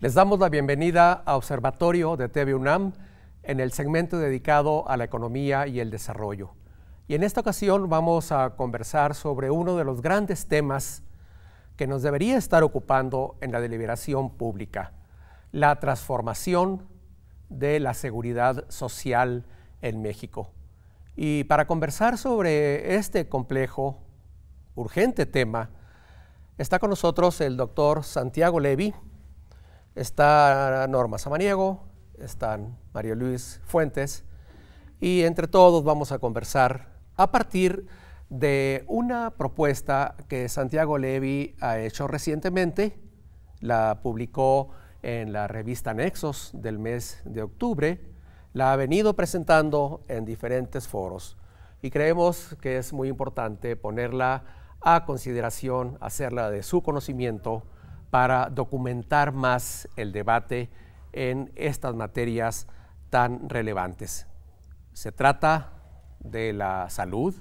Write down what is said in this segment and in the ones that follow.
Les damos la bienvenida a Observatorio de TV UNAM en el segmento dedicado a la economía y el desarrollo. Y en esta ocasión vamos a conversar sobre uno de los grandes temas que nos debería estar ocupando en la deliberación pública, la transformación de la seguridad social en México. Y para conversar sobre este complejo, urgente tema, está con nosotros el doctor Santiago Levi, está Norma Samaniego, están Mario Luis Fuentes, y entre todos vamos a conversar a partir de una propuesta que Santiago Levi ha hecho recientemente, la publicó en la revista Nexos del mes de octubre, la ha venido presentando en diferentes foros y creemos que es muy importante ponerla a consideración, hacerla de su conocimiento para documentar más el debate en estas materias tan relevantes. Se trata de la salud,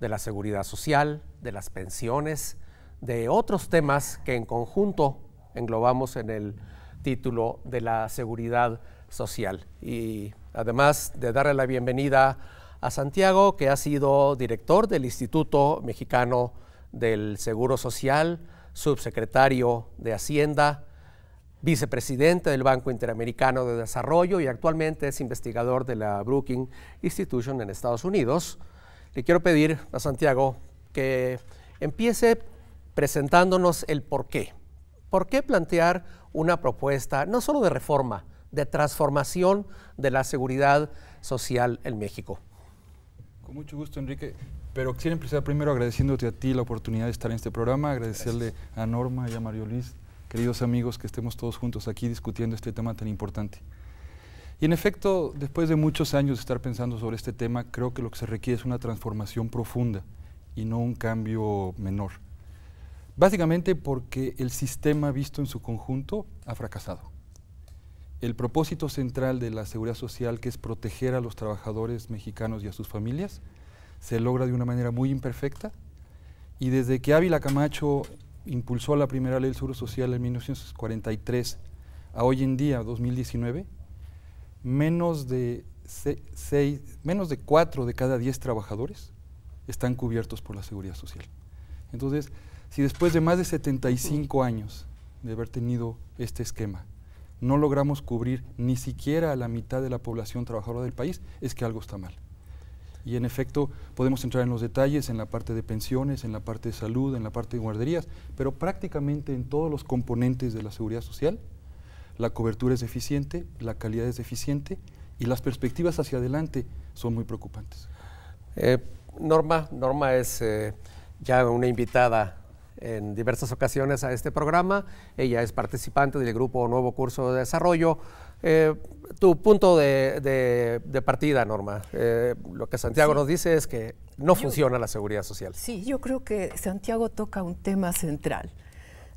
de la seguridad social, de las pensiones, de otros temas que en conjunto englobamos en el título de la seguridad social. Y además de darle la bienvenida a Santiago, que ha sido director del Instituto Mexicano del Seguro Social, subsecretario de Hacienda, vicepresidente del Banco Interamericano de Desarrollo y actualmente es investigador de la Brookings Institution en Estados Unidos. Le quiero pedir a Santiago que empiece presentándonos el porqué. ¿Por qué plantear una propuesta no solo de reforma, de transformación de la seguridad social en México? mucho gusto, Enrique. Pero quiero empezar primero agradeciéndote a ti la oportunidad de estar en este programa, agradecerle a Norma y a Mario Luis, queridos amigos, que estemos todos juntos aquí discutiendo este tema tan importante. Y en efecto, después de muchos años de estar pensando sobre este tema, creo que lo que se requiere es una transformación profunda y no un cambio menor. Básicamente porque el sistema visto en su conjunto ha fracasado el propósito central de la seguridad social, que es proteger a los trabajadores mexicanos y a sus familias, se logra de una manera muy imperfecta. Y desde que Ávila Camacho impulsó la primera ley del Seguro Social en 1943 a hoy en día, 2019, menos de, seis, menos de cuatro de cada diez trabajadores están cubiertos por la seguridad social. Entonces, si después de más de 75 años de haber tenido este esquema, no logramos cubrir ni siquiera a la mitad de la población trabajadora del país, es que algo está mal. Y en efecto, podemos entrar en los detalles en la parte de pensiones, en la parte de salud, en la parte de guarderías, pero prácticamente en todos los componentes de la seguridad social, la cobertura es deficiente, la calidad es deficiente y las perspectivas hacia adelante son muy preocupantes. Eh, Norma, Norma es eh, ya una invitada en diversas ocasiones a este programa. Ella es participante del grupo Nuevo Curso de Desarrollo. Eh, tu punto de, partida, Norma, eh, lo que Santiago nos dice es que no funciona la seguridad social. Sí, yo creo que Santiago toca un tema central.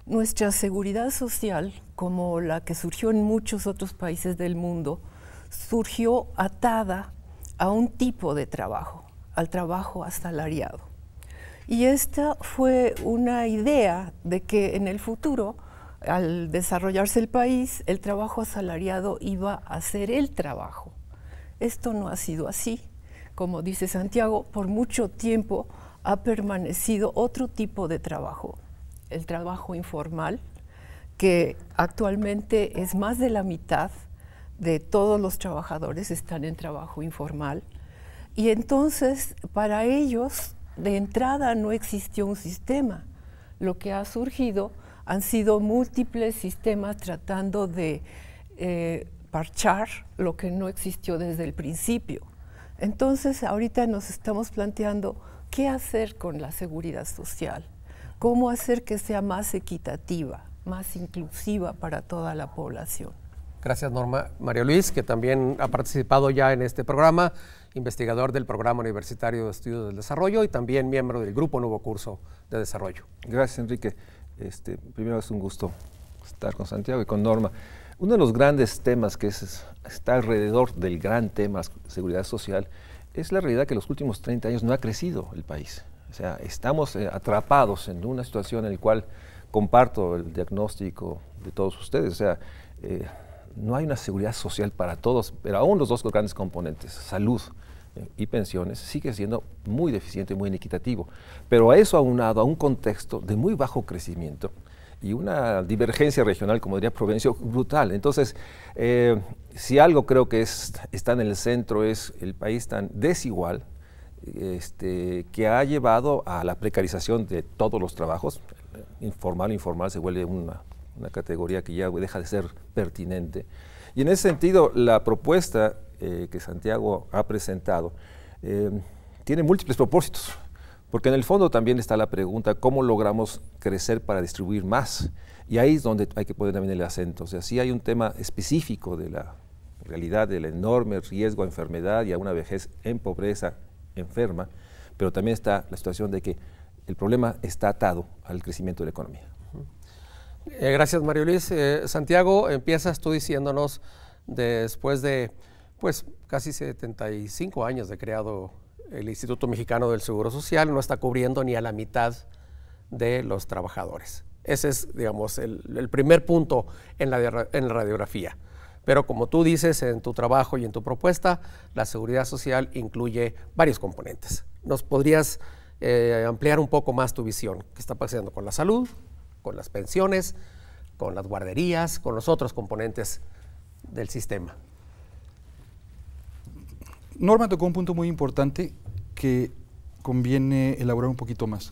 Nuestra seguridad social, como la que surgió en muchos otros países del mundo, surgió atada a un tipo de trabajo, al trabajo asalariado. Y esta fue una idea de que en el futuro, al desarrollarse el país, el trabajo asalariado iba a ser el trabajo. Esto no ha sido así. Como dice Santiago, por mucho tiempo ha permanecido otro tipo de trabajo, el trabajo informal, que actualmente es más de la mitad de todos los trabajadores están en trabajo informal. Y entonces, para ellos, de entrada no existió un sistema. Lo que ha surgido han sido múltiples sistemas tratando de eh, parchar lo que no existió desde el principio. Entonces, ahorita nos estamos planteando qué hacer con la seguridad social, cómo hacer que sea más equitativa, más inclusiva para toda la población. Gracias, Norma. María Luis, que también ha participado ya en este programa investigador del Programa Universitario de Estudios del Desarrollo y también miembro del Grupo Nuevo Curso de Desarrollo. Gracias, Enrique. Este, primero es un gusto estar con Santiago y con Norma. Uno de los grandes temas que está alrededor del gran tema de seguridad social es la realidad que en los últimos 30 años no ha crecido el país. O sea, estamos eh, atrapados en una situación en la cual comparto el diagnóstico de todos ustedes. O sea, eh, no hay una seguridad social para todos, pero aún los dos grandes componentes, salud y pensiones sigue siendo muy deficiente y muy inequitativo. Pero a eso aunado a un contexto de muy bajo crecimiento y una divergencia regional, como diría Provencio, brutal. Entonces, eh, si algo creo que es, está en el centro es el país tan desigual, este, que ha llevado a la precarización de todos los trabajos. Informal, informal se vuelve una, una categoría que ya deja de ser pertinente. Y en ese sentido, la propuesta eh, que Santiago ha presentado eh, tiene múltiples propósitos, porque en el fondo también está la pregunta, ¿cómo logramos crecer para distribuir más? Y ahí es donde hay que poner también el acento. O sea, sí hay un tema específico de la realidad del enorme riesgo a enfermedad y a una vejez en pobreza enferma, pero también está la situación de que el problema está atado al crecimiento de la economía. Eh, gracias, Mario Luis. Santiago, empiezas tú diciéndonos, después de pues casi 75 años de creado el Instituto Mexicano del Seguro Social, no está cubriendo ni a la mitad de los trabajadores. Ese es, digamos, el, primer punto en la, radiografía. Pero como tú dices en tu trabajo y en tu propuesta, la seguridad social incluye varios componentes. ¿Nos podrías eh, ampliar un poco más tu visión? ¿Qué está pasando con la salud, con las pensiones, con las guarderías, con los otros componentes del sistema? Norma tocó un punto muy importante que conviene elaborar un poquito más.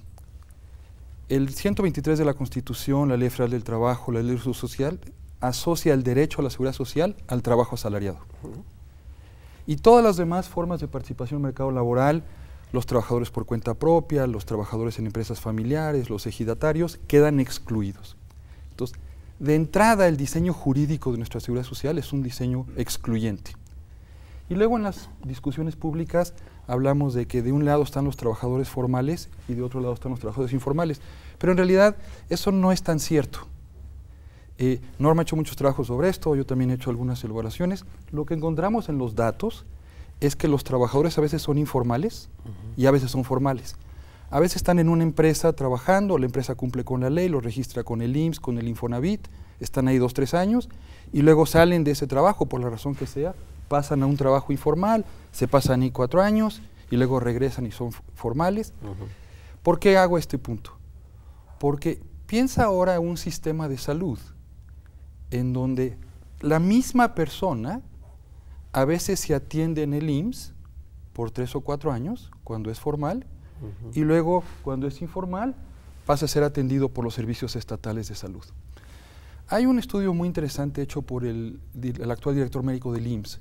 El 123 de la Constitución, la Ley Federal del Trabajo, la Ley Social, asocia el derecho a la seguridad social al trabajo asalariado. Y todas las demás formas de participación en el mercado laboral, los trabajadores por cuenta propia, los trabajadores en empresas familiares, los ejidatarios, quedan excluidos. Entonces, de entrada, el diseño jurídico de nuestra seguridad social es un diseño excluyente. Y luego en las discusiones públicas hablamos de que de un lado están los trabajadores formales y de otro lado están los trabajadores informales. Pero en realidad eso no es tan cierto. Eh, Norma ha hecho muchos trabajos sobre esto, yo también he hecho algunas elaboraciones. Lo que encontramos en los datos es que los trabajadores a veces son informales y a veces son formales. A veces están en una empresa trabajando, la empresa cumple con la ley, lo registra con el IMSS, con el Infonavit, están ahí dos, tres años y luego salen de ese trabajo por la razón que sea pasan a un trabajo informal, se pasan ahí cuatro años y luego regresan y son formales. ¿Por qué hago este punto? Porque piensa ahora un sistema de salud en donde la misma persona a veces se atiende en el IMSS por tres o cuatro años, cuando es formal, y luego, cuando es informal, pasa a ser atendido por los servicios estatales de salud. Hay un estudio muy interesante hecho por el, el actual director médico del IMSS,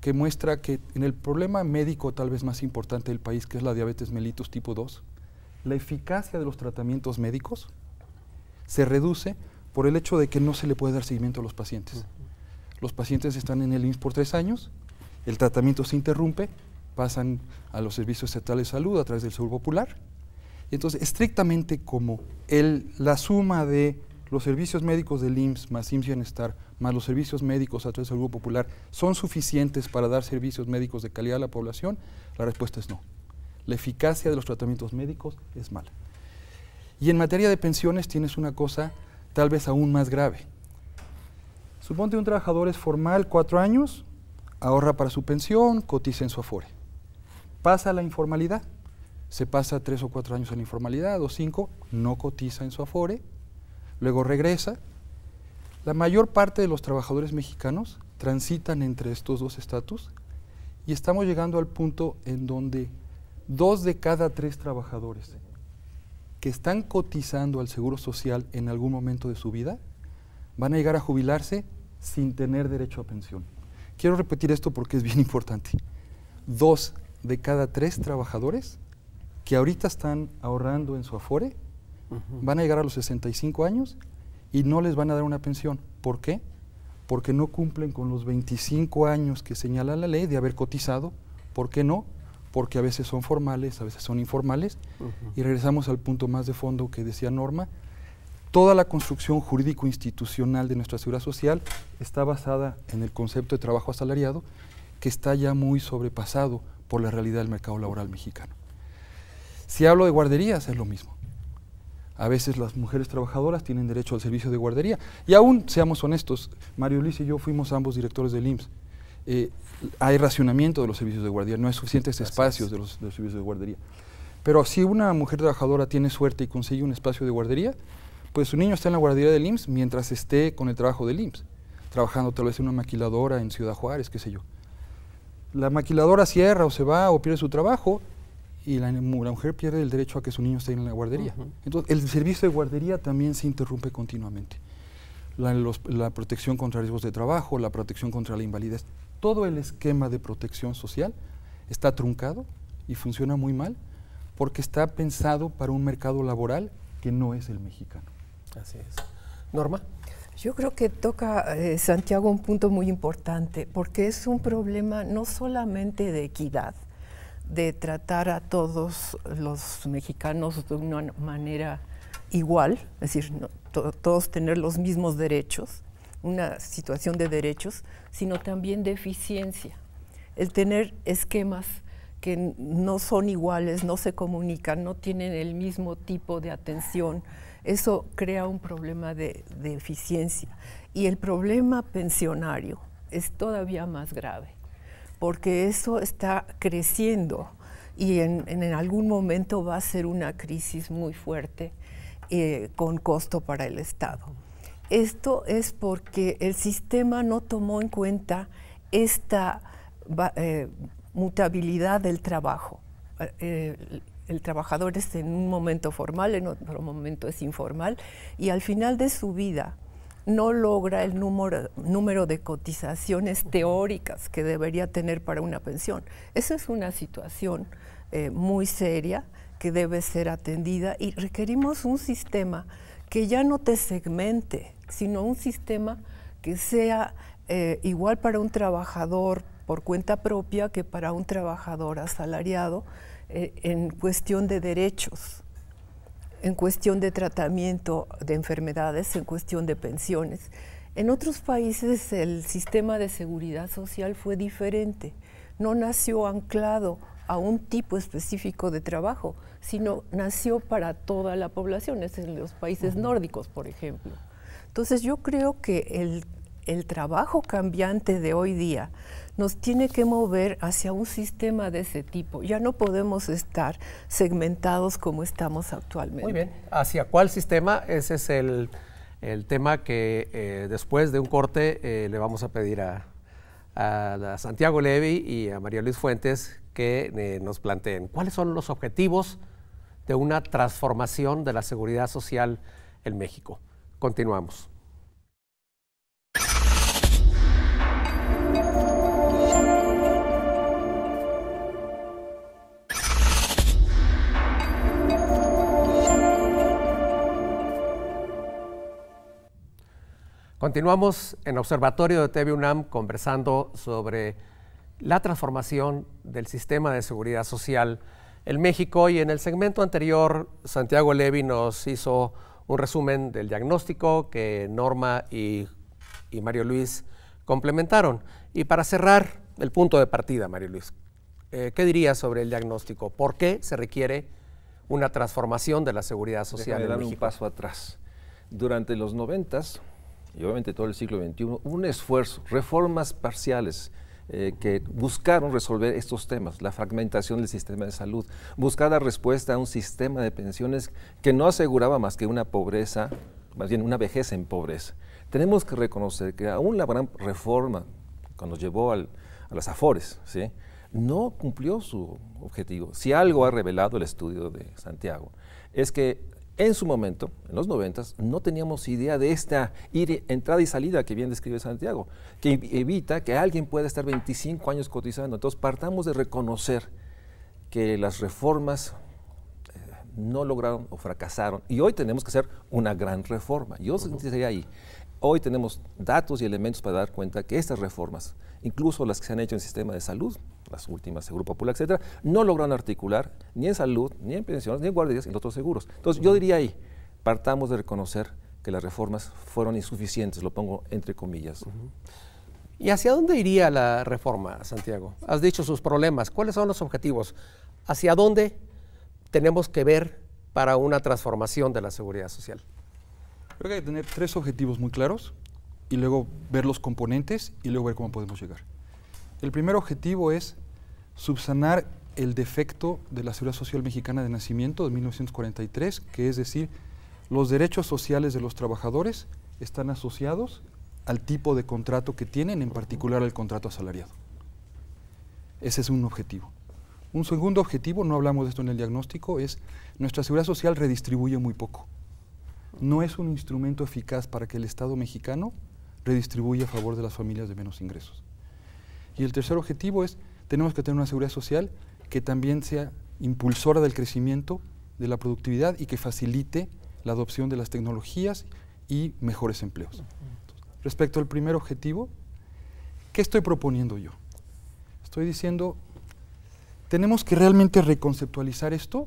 que muestra que en el problema médico tal vez más importante del país, que es la diabetes mellitus tipo 2, la eficacia de los tratamientos médicos se reduce por el hecho de que no se le puede dar seguimiento a los pacientes. Los pacientes están en el ins por tres años, el tratamiento se interrumpe, pasan a los servicios estatales de salud a través del Seguro Popular. Entonces, estrictamente como el, la suma de los servicios médicos del IMSS más IMSS Bienestar más los servicios médicos a través del Grupo Popular son suficientes para dar servicios médicos de calidad a la población? La respuesta es no. La eficacia de los tratamientos médicos es mala. Y en materia de pensiones tienes una cosa tal vez aún más grave. Suponte un trabajador es formal cuatro años, ahorra para su pensión, cotiza en su afore. Pasa la informalidad, se pasa tres o cuatro años en informalidad o cinco, no cotiza en su afore, luego regresa. La mayor parte de los trabajadores mexicanos transitan entre estos dos estatus y estamos llegando al punto en donde dos de cada tres trabajadores que están cotizando al Seguro Social en algún momento de su vida van a llegar a jubilarse sin tener derecho a pensión. Quiero repetir esto porque es bien importante. Dos de cada tres trabajadores que ahorita están ahorrando en su afore van a llegar a los 65 años y no les van a dar una pensión. ¿Por qué? Porque no cumplen con los 25 años que señala la ley de haber cotizado. ¿Por qué no? Porque a veces son formales, a veces son informales. Y regresamos al punto más de fondo que decía Norma. Toda la construcción jurídico-institucional de nuestra seguridad social está basada en el concepto de trabajo asalariado, que está ya muy sobrepasado por la realidad del mercado laboral mexicano. Si hablo de guarderías, es lo mismo. A veces las mujeres trabajadoras tienen derecho al servicio de guardería. Y aún, seamos honestos, Mario Luis y yo fuimos ambos directores del IMSS. Eh, hay racionamiento de los servicios de guardería, no hay suficientes este espacios de los, de los servicios de guardería. Pero si una mujer trabajadora tiene suerte y consigue un espacio de guardería, pues su niño está en la guardería del IMSS mientras esté con el trabajo del IMSS, trabajando tal vez en una maquiladora en Ciudad Juárez, qué sé yo. La maquiladora cierra o se va o pierde su trabajo, y la, mujer pierde el derecho a que su niño esté en la guardería. Entonces, el servicio de guardería también se interrumpe continuamente. La, protección contra riesgos de trabajo, la protección contra la invalidez, todo el esquema de protección social está truncado y funciona muy mal porque está pensado para un mercado laboral que no es el mexicano. Así es. Norma. Yo creo que toca, eh, Santiago, un punto muy importante, porque es un problema no solamente de equidad, de tratar a todos los mexicanos de una manera igual, es decir, todos tener los mismos derechos, una situación de derechos, sino también de eficiencia. El tener esquemas que no son iguales, no se comunican, no tienen el mismo tipo de atención, eso crea un problema de, de eficiencia. Y el problema pensionario es todavía más grave porque eso está creciendo y en, algún momento va a ser una crisis muy fuerte eh, con costo para el Estado. Esto es porque el sistema no tomó en cuenta esta eh, mutabilidad del trabajo. Eh, el trabajador es en un momento formal, en otro momento es informal, y al final de su vida no logra el número, de cotizaciones teóricas que debería tener para una pensión. Esa es una situación eh, muy seria que debe ser atendida y requerimos un sistema que ya no te segmente, sino un sistema que sea eh, igual para un trabajador por cuenta propia que para un trabajador asalariado eh, en cuestión de derechos en cuestión de tratamiento de enfermedades, en cuestión de pensiones. En otros países el sistema de seguridad social fue diferente. No nació anclado a un tipo específico de trabajo, sino nació para toda la población, es en los países nórdicos, por ejemplo. Entonces yo creo que el el trabajo cambiante de hoy día nos tiene que mover hacia un sistema de ese tipo. Ya no podemos estar segmentados como estamos actualmente. Muy bien. ¿Hacia cuál sistema? Ese es el, el tema que eh, después de un corte eh, le vamos a pedir a, Santiago Levy y a María Luis Fuentes que eh, nos planteen cuáles son los objetivos de una transformación de la seguridad social en México. Continuamos. Continuamos en Observatorio de TV UNAM conversando sobre la transformación del sistema de seguridad social en México y en el segmento anterior Santiago Levi nos hizo un resumen del diagnóstico que Norma y, Mario Luis complementaron. Y para cerrar el punto de partida, Mario Luis, eh, ¿qué dirías sobre el diagnóstico? ¿Por qué se requiere una transformación de la seguridad social en dar México? un paso atrás. Durante los noventas, y obviamente todo el siglo XXI, un esfuerzo, reformas parciales, eh, que buscaron resolver estos temas, la fragmentación del sistema de salud, buscada respuesta a un sistema de pensiones que no aseguraba más que una pobreza, más bien una vejez en pobreza. Tenemos que reconocer que aún la gran reforma cuando llevó a las Afores, ¿sí? no cumplió su objetivo. Si algo ha revelado el estudio de Santiago, es que en su momento, en los noventas, no teníamos idea de esta entrada y salida que bien describe Santiago, que evita que alguien pueda estar 25 años cotizando. Entonces, partamos de reconocer que las reformas eh, no lograron o fracasaron. Y hoy tenemos que hacer una gran reforma. Yo uh sentiría ahí Hoy tenemos datos y elementos para dar cuenta que estas reformas, incluso las que se han hecho en el sistema de salud, las últimas, Seguro Popular, etc., no logran articular ni en salud, ni en pensiones, ni en guardias, ni en otros seguros. Entonces, yo diría ahí, partamos de reconocer que las reformas fueron insuficientes, lo pongo entre comillas. ¿Y hacia dónde iría la reforma, Santiago? Has dicho sus problemas. ¿Cuáles son los objetivos? ¿Hacia dónde tenemos que ver para una transformación de la seguridad social? Creo que hay que tener tres objetivos muy claros y luego ver los componentes y luego ver cómo podemos llegar. El primer objetivo es subsanar el defecto de la Seguridad Social Mexicana de Nacimiento de 1943, que es decir, los derechos sociales de los trabajadores están asociados al tipo de contrato que tienen, en particular al contrato asalariado. Ese es un objetivo. Un segundo objetivo, no hablamos de esto en el diagnóstico, es nuestra seguridad social redistribuye muy poco no es un instrumento eficaz para que el Estado mexicano redistribuya a favor de las familias de menos ingresos. Y el tercer objetivo es, tenemos que tener una seguridad social que también sea impulsora del crecimiento, de la productividad y que facilite la adopción de las tecnologías y mejores empleos. respecto al primer objetivo, ¿qué estoy proponiendo yo? Estoy diciendo, tenemos que realmente reconceptualizar esto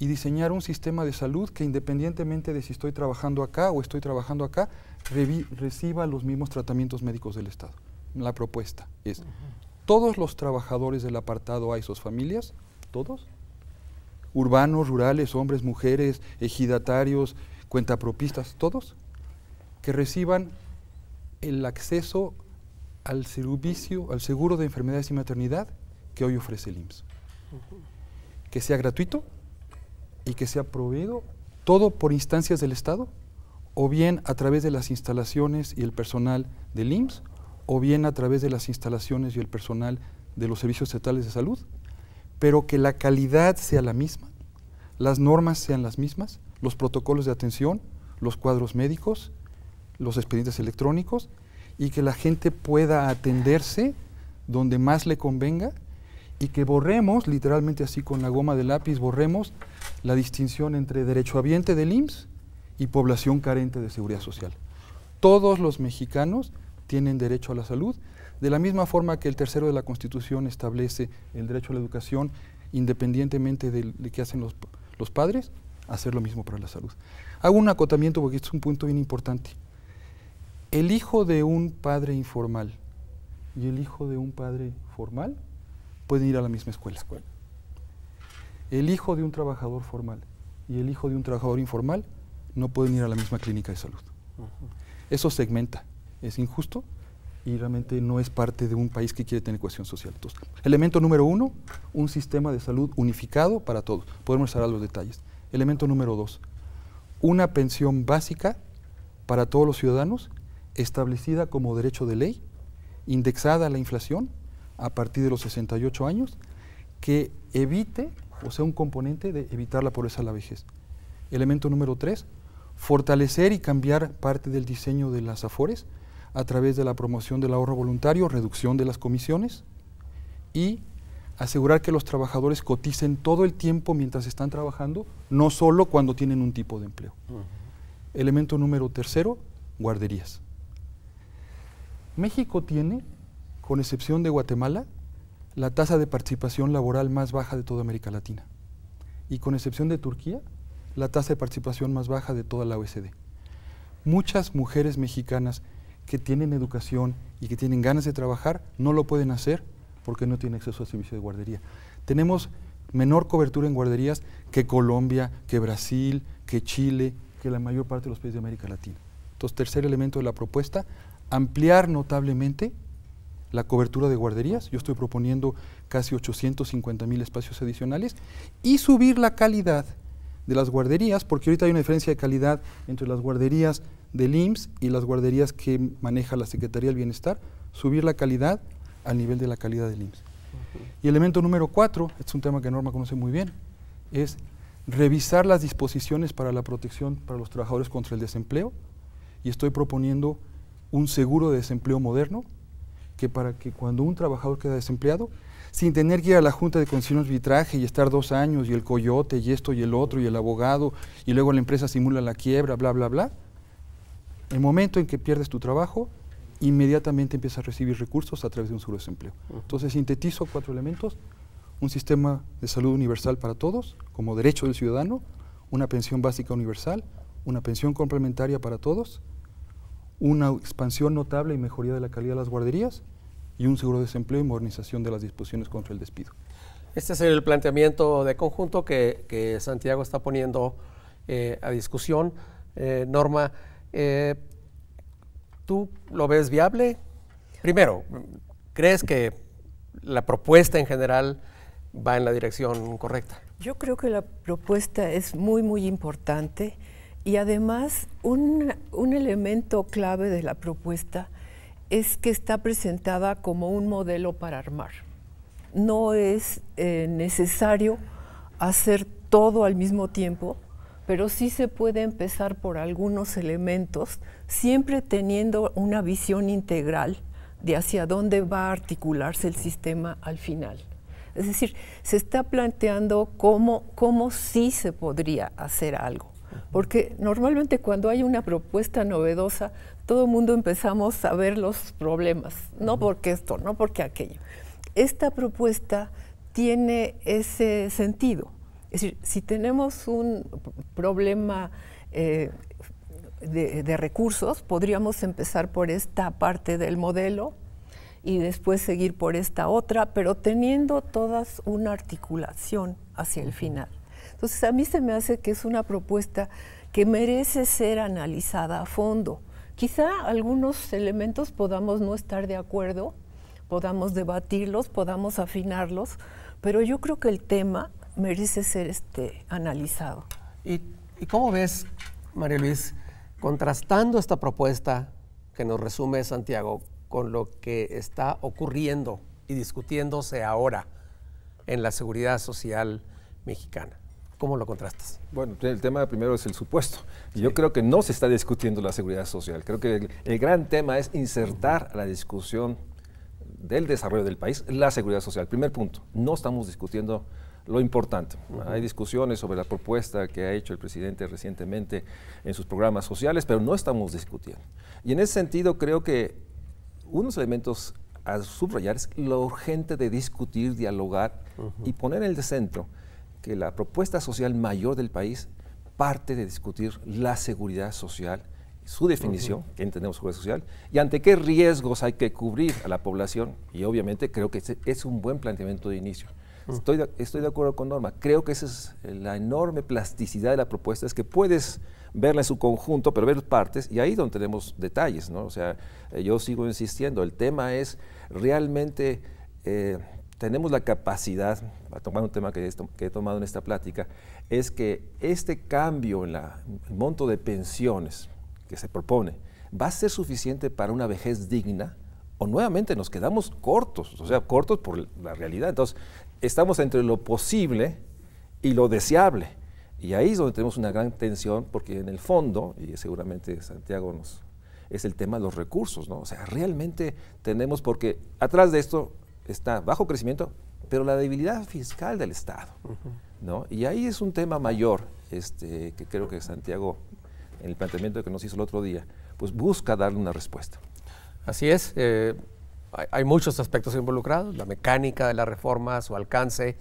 y diseñar un sistema de salud que independientemente de si estoy trabajando acá o estoy trabajando acá, reciba los mismos tratamientos médicos del Estado. La propuesta es, todos los trabajadores del apartado A sus familias, todos, urbanos, rurales, hombres, mujeres, ejidatarios, cuentapropistas, todos, que reciban el acceso al servicio, al seguro de enfermedades y maternidad que hoy ofrece el IMSS. Que sea gratuito, y que sea proveído todo por instancias del Estado, o bien a través de las instalaciones y el personal del IMSS, o bien a través de las instalaciones y el personal de los servicios estatales de salud, pero que la calidad sea la misma, las normas sean las mismas, los protocolos de atención, los cuadros médicos, los expedientes electrónicos, y que la gente pueda atenderse donde más le convenga y que borremos, literalmente así con la goma de lápiz, borremos la distinción entre derecho derechohabiente del IMSS y población carente de seguridad social. Todos los mexicanos tienen derecho a la salud, de la misma forma que el tercero de la Constitución establece el derecho a la educación, independientemente de, qué hacen los, padres, hacer lo mismo para la salud. Hago un acotamiento porque este es un punto bien importante. El hijo de un padre informal y el hijo de un padre formal pueden ir a la misma escuela. El hijo de un trabajador formal y el hijo de un trabajador informal no pueden ir a la misma clínica de salud. Eso segmenta, es injusto y realmente no es parte de un país que quiere tener cohesión social. elemento número uno, un sistema de salud unificado para todos. Podemos estar a los detalles. Elemento número dos, una pensión básica para todos los ciudadanos establecida como derecho de ley, indexada a la inflación a partir de los 68 años, que evite o sea, un componente de evitar la pobreza a la vejez. Elemento número tres, fortalecer y cambiar parte del diseño de las AFORES a través de la promoción del ahorro voluntario, reducción de las comisiones y asegurar que los trabajadores coticen todo el tiempo mientras están trabajando, no solo cuando tienen un tipo de empleo. Elemento número tercero, guarderías. México tiene, con excepción de Guatemala, la tasa de participación laboral más baja de toda América Latina. Y con excepción de Turquía, la tasa de participación más baja de toda la OECD. Muchas mujeres mexicanas que tienen educación y que tienen ganas de trabajar no lo pueden hacer porque no tienen acceso a servicio de guardería. Tenemos menor cobertura en guarderías que Colombia, que Brasil, que Chile, que la mayor parte de los países de América Latina. Entonces, tercer elemento de la propuesta, ampliar notablemente la cobertura de guarderías. Yo estoy proponiendo casi 850 mil espacios adicionales y subir la calidad de las guarderías, porque ahorita hay una diferencia de calidad entre las guarderías del IMSS y las guarderías que maneja la Secretaría del Bienestar, subir la calidad al nivel de la calidad del IMSS. Y elemento número cuatro, este es un tema que Norma conoce muy bien, es revisar las disposiciones para la protección para los trabajadores contra el desempleo y estoy proponiendo un seguro de desempleo moderno que para que cuando un trabajador queda desempleado, sin tener que ir a la Junta de Conciliación Arbitraje y estar dos años y el coyote y esto y el otro y el abogado y luego la empresa simula la quiebra, bla, bla, bla, el momento en que pierdes tu trabajo, inmediatamente empiezas a recibir recursos a través de un seguro de desempleo. Entonces sintetizo cuatro elementos, un sistema de salud universal para todos, como derecho del ciudadano, una pensión básica universal, una pensión complementaria para todos, una expansión notable y mejoría de la calidad de las guarderías y un seguro de desempleo y modernización de las disposiciones contra el despido. Este es el planteamiento de conjunto que, Santiago está poniendo eh, a discusión. Eh, Norma, eh, ¿tú lo ves viable? Primero, ¿crees que la propuesta en general va en la dirección correcta? Yo creo que la propuesta es muy, muy importante y además un, un elemento clave de la propuesta es que está presentada como un modelo para armar. No es eh, necesario hacer todo al mismo tiempo, pero sí se puede empezar por algunos elementos, siempre teniendo una visión integral de hacia dónde va a articularse el sistema al final. Es decir, se está planteando cómo, cómo sí se podría hacer algo. Porque normalmente cuando hay una propuesta novedosa, todo el mundo empezamos a ver los problemas, no porque esto, no porque aquello. Esta propuesta tiene ese sentido. Es decir, si tenemos un problema eh, de, de, recursos, podríamos empezar por esta parte del modelo y después seguir por esta otra, pero teniendo todas una articulación hacia el final. Entonces, a mí se me hace que es una propuesta que merece ser analizada a fondo Quizá algunos elementos podamos no estar de acuerdo, podamos debatirlos, podamos afinarlos, pero yo creo que el tema merece ser este, analizado. ¿Y, y cómo ves, María Luis, contrastando esta propuesta que nos resume Santiago con lo que está ocurriendo y discutiéndose ahora en la seguridad social mexicana? ¿Cómo lo contrastas? Bueno, el tema primero es el supuesto. Yo creo que no se está discutiendo la seguridad social. Creo que el, gran tema es insertar la discusión del desarrollo del país la seguridad social. Primer punto, no estamos discutiendo lo importante. Hay discusiones sobre la propuesta que ha hecho el presidente recientemente en sus programas sociales, pero no estamos discutiendo. Y en ese sentido creo que unos elementos a subrayar es lo urgente de discutir, dialogar y poner en el centro que la propuesta social mayor del país parte de discutir la seguridad social, su definición, que entendemos seguridad social, y ante qué riesgos hay que cubrir a la población. Y obviamente creo que es un buen planteamiento de inicio. Estoy de, acuerdo con Norma. Creo que esa es eh, la enorme plasticidad de la propuesta, es que puedes verla en su conjunto, pero ver partes, y ahí donde tenemos detalles, ¿no? O sea, eh, yo sigo insistiendo, el tema es realmente eh, tenemos la capacidad, a tomar un tema que he, tomado en esta plática, es que este cambio en la, el monto de pensiones que se propone va a ser suficiente para una vejez digna o nuevamente nos quedamos cortos, o sea, cortos por la realidad. Entonces, estamos entre lo posible y lo deseable. Y ahí es donde tenemos una gran tensión, porque en el fondo, y seguramente Santiago nos es el tema de los recursos, ¿no? O sea, realmente tenemos, porque atrás de esto está bajo crecimiento, pero la debilidad fiscal del Estado. ¿no? Y ahí es un tema mayor este, que creo que Santiago, en el planteamiento que nos hizo el otro día, pues busca darle una respuesta. Así es. Eh, hay, muchos aspectos involucrados, la mecánica de la reforma, su alcance,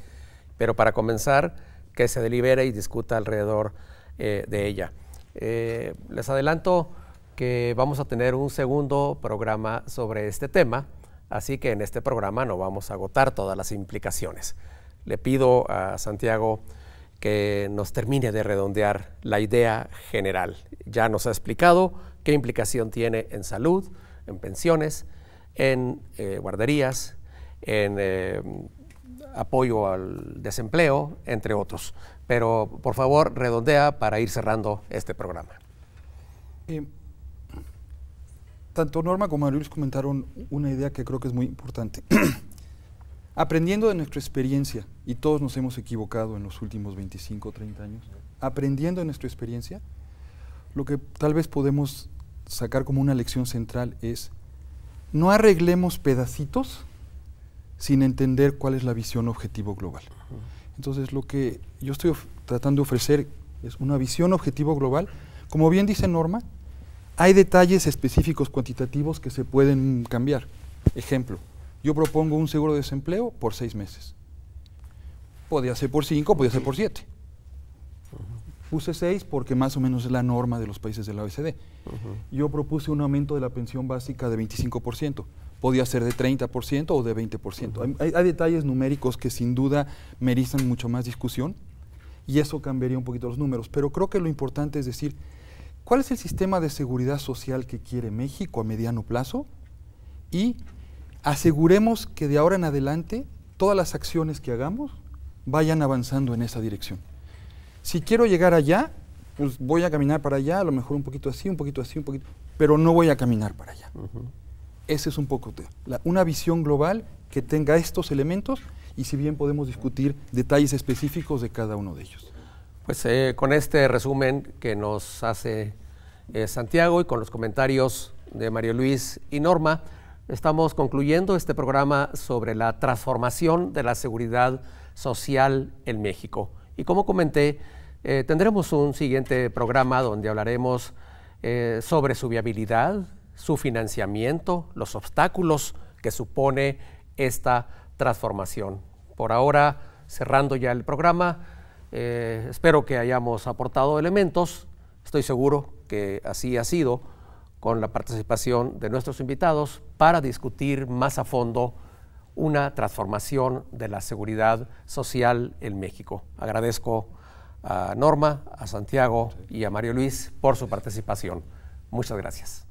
pero para comenzar, que se delibere y discuta alrededor eh, de ella. Eh, les adelanto que vamos a tener un segundo programa sobre este tema así que en este programa no vamos a agotar todas las implicaciones. Le pido a Santiago que nos termine de redondear la idea general. Ya nos ha explicado qué implicación tiene en salud, en pensiones, en eh, guarderías, en eh, apoyo al desempleo, entre otros. Pero por favor, redondea para ir cerrando este programa. Eh, tanto Norma como Luis comentaron una idea que creo que es muy importante. aprendiendo de nuestra experiencia, y todos nos hemos equivocado en los últimos 25 o 30 años, aprendiendo de nuestra experiencia, lo que tal vez podemos sacar como una lección central es, no arreglemos pedacitos sin entender cuál es la visión objetivo global. Entonces, lo que yo estoy tratando de ofrecer es una visión objetivo global. Como bien dice Norma, hay detalles específicos cuantitativos que se pueden cambiar. Ejemplo, yo propongo un seguro de desempleo por seis meses. Podía ser por cinco, podía ser por siete. Puse seis porque más o menos es la norma de los países de la OECD. Yo propuse un aumento de la pensión básica de 25%. Podía ser de 30% o de 20%. hay, detalles numéricos que sin duda merecen mucho más discusión y eso cambiaría un poquito los números. Pero creo que lo importante es decir, ¿Cuál es el sistema de seguridad social que quiere México a mediano plazo? Y aseguremos que de ahora en adelante todas las acciones que hagamos vayan avanzando en esa dirección. Si quiero llegar allá, pues voy a caminar para allá, a lo mejor un poquito así, un poquito así, un poquito, pero no voy a caminar para allá. Esa Ese es un poco una visión global que tenga estos elementos y si bien podemos discutir detalles específicos de cada uno de ellos. Pues eh, con este resumen que nos hace eh, Santiago y con los comentarios de Mario Luis y Norma, estamos concluyendo este programa sobre la transformación de la seguridad social en México. Y como comenté, eh, tendremos un siguiente programa donde hablaremos sobre su viabilidad, su financiamiento, los obstáculos que supone esta transformación. Por ahora, cerrando ya el programa, eh, espero que hayamos aportado elementos. Estoy seguro que así ha sido con la participación de nuestros invitados para discutir más a fondo una transformación de la seguridad social en México. Agradezco a Norma, a Santiago y a Mario Luis por su participación. Muchas gracias.